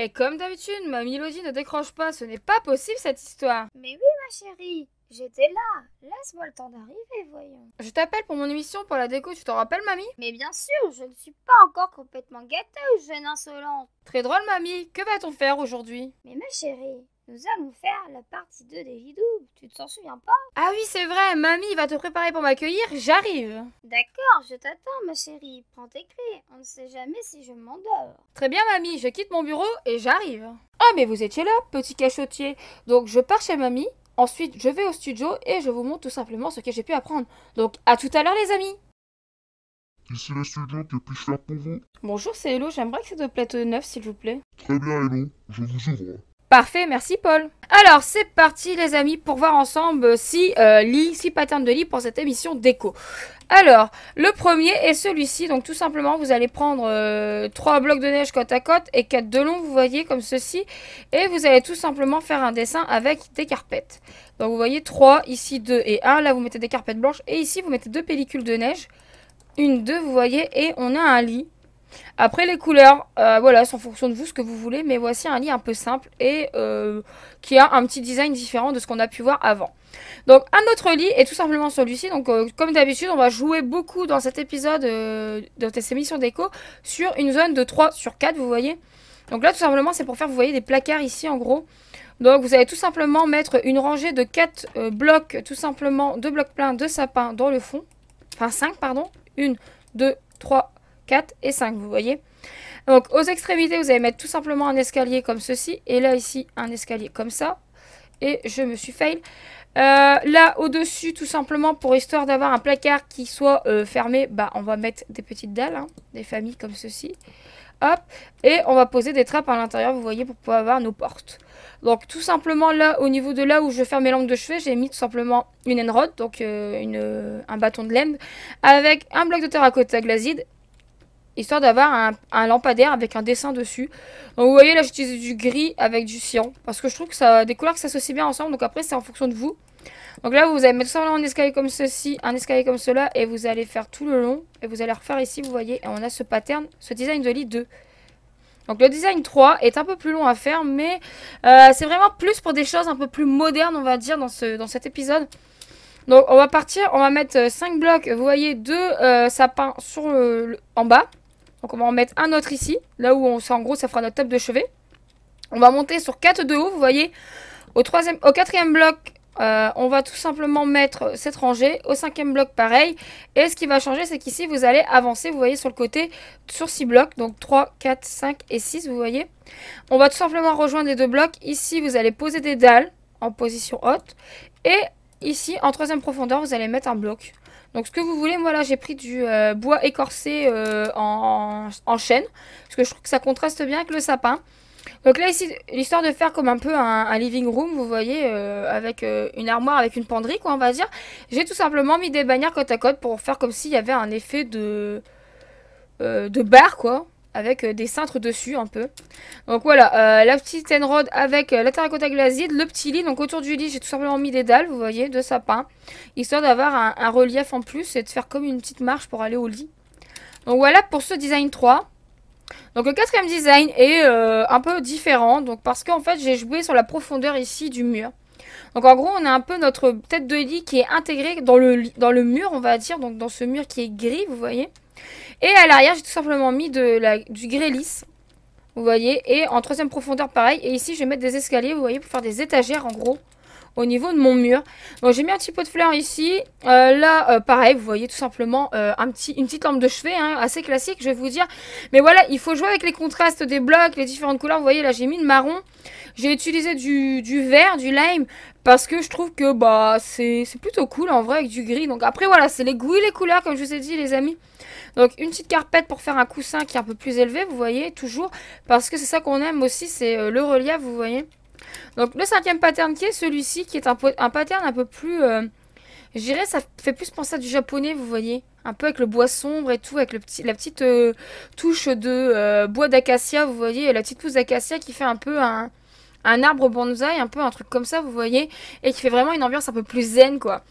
Et comme d'habitude, ma Mélodie ne décroche pas, ce n'est pas possible cette histoire. Mais oui, ma chérie, j'étais là. Laisse-moi le temps d'arriver, voyons. Je t'appelle pour mon émission pour la déco, tu t'en rappelles, mamie Mais bien sûr, je ne suis pas encore complètement ou jeune insolente. Très drôle, mamie. Que va-t-on faire aujourd'hui Mais ma chérie, nous allons faire la partie 2 des vidéos. Tu ne t'en souviens pas Ah oui, c'est vrai, mamie va te préparer pour m'accueillir, j'arrive. D'accord, je t'attends, ma chérie. Prends tes clés, on ne sait jamais si je m'endors. Très bien, mamie, je quitte mon bureau et j'arrive. Ah, mais vous étiez là, petit cachotier. Donc, je pars chez mamie, ensuite, je vais au studio et je vous montre tout simplement ce que j'ai pu apprendre. Donc, à tout à l'heure, les amis. le studio que puis pour vous Bonjour, c'est Hello, j'aimerais que de plateau neuf, s'il vous plaît. Très bien, Hello, je vous ouvre. Parfait, merci Paul. Alors c'est parti les amis pour voir ensemble euh, si lits, euh, lit, si de lit pour cette émission déco. Alors le premier est celui-ci, donc tout simplement vous allez prendre euh, trois 3 blocs de neige côte à côte et quatre de long, vous voyez comme ceci, et vous allez tout simplement faire un dessin avec des carpettes. Donc vous voyez 3, ici 2 et 1, là vous mettez des carpettes blanches, et ici vous mettez deux pellicules de neige, une, deux vous voyez, et on a un lit après les couleurs, euh, voilà, c'est en fonction de vous ce que vous voulez, mais voici un lit un peu simple et euh, qui a un petit design différent de ce qu'on a pu voir avant. Donc un autre lit est tout simplement celui-ci, donc euh, comme d'habitude on va jouer beaucoup dans cet épisode, de cette émission déco, sur une zone de 3 sur 4, vous voyez. Donc là tout simplement c'est pour faire, vous voyez, des placards ici en gros. Donc vous allez tout simplement mettre une rangée de 4 blocs, tout simplement, 2 blocs pleins de sapin dans le fond. Enfin 5 pardon, 1, 2, 3, 4 et 5, vous voyez Donc aux extrémités, vous allez mettre tout simplement un escalier comme ceci, et là ici un escalier comme ça, et je me suis fail. Euh, là au-dessus, tout simplement pour histoire d'avoir un placard qui soit euh, fermé, bah on va mettre des petites dalles, hein, des familles comme ceci. Hop, et on va poser des trappes à l'intérieur, vous voyez, pour pouvoir avoir nos portes. Donc tout simplement là, au niveau de là où je ferme mes langues de cheveux, j'ai mis tout simplement une en-rod, donc euh, un bâton de laine, avec un bloc de terre terracotta glazide histoire d'avoir un, lampadaire avec un dessin dessus. Donc vous voyez là j'utilise du gris avec du cyan parce que je trouve que ça des couleurs qui s'associent bien ensemble donc après c'est en fonction de vous. Donc là vous allez mettre simplement un escalier comme ceci, un escalier comme cela et vous allez faire tout le long et vous allez refaire ici vous voyez et on a ce pattern, ce design de lit 2. Donc le design 3 est un peu plus long à faire mais euh, c'est vraiment plus pour des choses un peu plus modernes on va dire dans, ce, dans cet épisode. Donc on va partir, on va mettre 5 euh, blocs, vous voyez 2 euh, sapins sur en bas. Donc on va en mettre un autre ici, là où on, en gros ça fera notre table de chevet. On va monter sur 4 de haut, vous voyez. Au, troisième, au quatrième bloc, euh, on va tout simplement mettre cette rangée. Au cinquième bloc, pareil. Et ce qui va changer, c'est qu'ici, vous allez avancer, vous voyez, sur le côté, sur 6 blocs. Donc 3, 4, 5 et 6, vous voyez. On va tout simplement rejoindre les deux blocs. Ici, vous allez poser des dalles en position haute. Et ici, en troisième profondeur, vous allez mettre un bloc. Donc ce que vous voulez, moi là j'ai pris du euh, bois écorcé euh, en, en, chêne, parce que je trouve que ça contraste bien avec le sapin. Donc là ici, l'histoire de faire comme un peu un, living room, vous voyez, euh, avec une armoire, avec une penderie quoi on va dire. J'ai tout simplement mis des bannières côte à côte pour faire comme s'il y avait un effet de, de bar quoi, avec euh, des cintres dessus un peu. Donc voilà, euh, la petite enrod avec euh, la terracotta glazide. le petit lit. Donc autour du lit, j'ai tout simplement mis des dalles, vous voyez, de sapin, histoire d'avoir un, relief en plus et de faire comme une petite marche pour aller au lit. Donc voilà pour ce design 3. Donc le quatrième design est un peu différent, donc parce qu'en fait j'ai joué sur la profondeur ici du mur. Donc en gros on a un peu notre tête de lit qui est intégrée dans le, dans le mur on va dire, donc dans ce mur qui est gris vous voyez. Et à l'arrière, j'ai tout simplement mis de la, du grès lisse. Vous voyez. Et en troisième profondeur, pareil. Et ici, je vais mettre des escaliers, vous voyez, pour faire des étagères, en gros au niveau de mon mur. Donc j'ai mis un petit pot de fleurs ici. Euh, là, euh, pareil, vous voyez tout simplement euh, un petit, une petite lampe de chevet, hein, assez classique, je vais vous dire. Mais voilà, il faut jouer avec les contrastes des blocs, les différentes couleurs. Vous voyez, là, j'ai mis le marron. J'ai utilisé du, du vert, du lime, parce que je trouve que bah c'est plutôt cool en vrai avec du gris. Donc après voilà, c'est les goûts et les couleurs comme je vous ai dit les amis. Donc une petite carpette pour faire un coussin qui est un peu plus élevé, vous voyez, toujours. Parce que c'est ça qu'on aime aussi, c'est le relief, vous voyez. Donc le cinquième pattern qui est celui-ci, qui est un, pattern un peu plus... Euh, je dirais, ça fait plus penser à du japonais, vous voyez. Un peu avec le bois sombre et tout, avec la petite euh, touche de euh, bois d'acacia, vous voyez. La petite pousse d'acacia qui fait un peu un, un arbre bonsaï, un peu un truc comme ça, vous voyez. Et qui fait vraiment une ambiance un peu plus zen, quoi.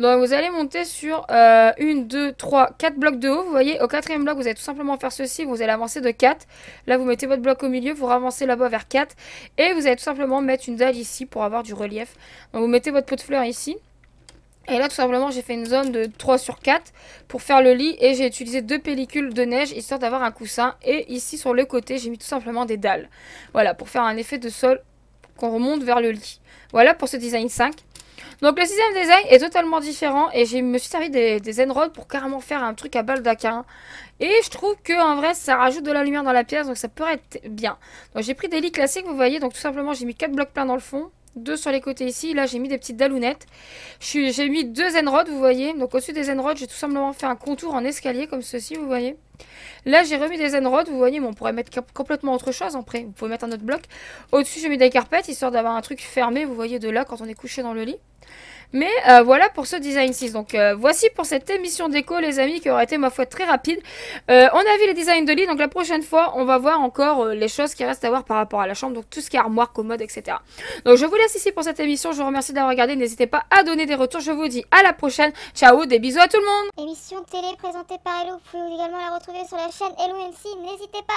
Donc vous allez monter sur 1, 2, 3, 4 blocs de haut. Vous voyez, au quatrième bloc, vous allez tout simplement faire ceci. Vous allez avancer de 4. Là, vous mettez votre bloc au milieu, vous avancez là-bas vers 4. Et vous allez tout simplement mettre une dalle ici pour avoir du relief. Donc vous mettez votre pot de fleurs ici. Et là, tout simplement, j'ai fait une zone de 3 sur 4 pour faire le lit. Et j'ai utilisé deux pellicules de neige, histoire d'avoir un coussin. Et ici, sur le côté, j'ai mis tout simplement des dalles. Voilà, pour faire un effet de sol qu'on remonte vers le lit. Voilà pour ce design 5. Donc le système design est totalement différent et je me suis servi des, des pour carrément faire un truc à baldaquin. Et je trouve que en vrai ça rajoute de la lumière dans la pièce donc ça pourrait être bien. Donc j'ai pris des lits classiques vous voyez donc tout simplement j'ai mis 4 blocs pleins dans le fond deux sur les côtés ici. Là, j'ai mis des petites dalounettes. J'ai mis deux enrods, vous voyez. Donc, au-dessus des enrods, j'ai tout simplement fait un contour en escalier, comme ceci, vous voyez. Là, j'ai remis des enrods, vous voyez. Mais on pourrait mettre complètement autre chose après Vous pouvez mettre un autre bloc. Au-dessus, j'ai mis des carpettes, histoire d'avoir un truc fermé, vous voyez, de là, quand on est couché dans le lit. Mais euh, voilà pour ce design 6. Donc euh, voici pour cette émission déco les amis qui aurait été ma foi très rapide. Euh, on a vu les designs de lit donc la prochaine fois on va voir encore les choses qui restent à voir par rapport à la chambre. Donc tout ce qui est armoire, commode etc. Donc je vous laisse ici pour cette émission. Je vous remercie d'avoir regardé. N'hésitez pas à donner des retours. Je vous dis à la prochaine. Ciao, des bisous à tout le monde. Émission télé présentée par Hello. Vous pouvez également la retrouver sur la chaîne Hello MC. N'hésitez pas.